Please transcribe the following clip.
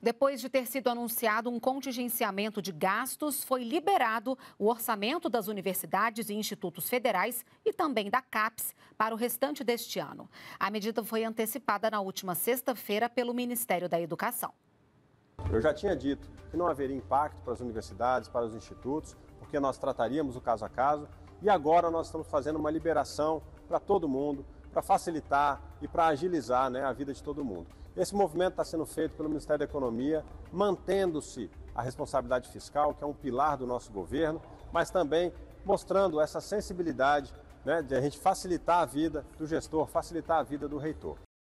Depois de ter sido anunciado um contingenciamento de gastos, foi liberado o orçamento das universidades e institutos federais e também da CAPES para o restante deste ano. A medida foi antecipada na última sexta-feira pelo Ministério da Educação. Eu já tinha dito que não haveria impacto para as universidades, para os institutos, porque nós trataríamos o caso a caso, e agora nós estamos fazendo uma liberação para todo mundo para facilitar e para agilizar né, a vida de todo mundo. Esse movimento está sendo feito pelo Ministério da Economia, mantendo-se a responsabilidade fiscal, que é um pilar do nosso governo, mas também mostrando essa sensibilidade né, de a gente facilitar a vida do gestor, facilitar a vida do reitor.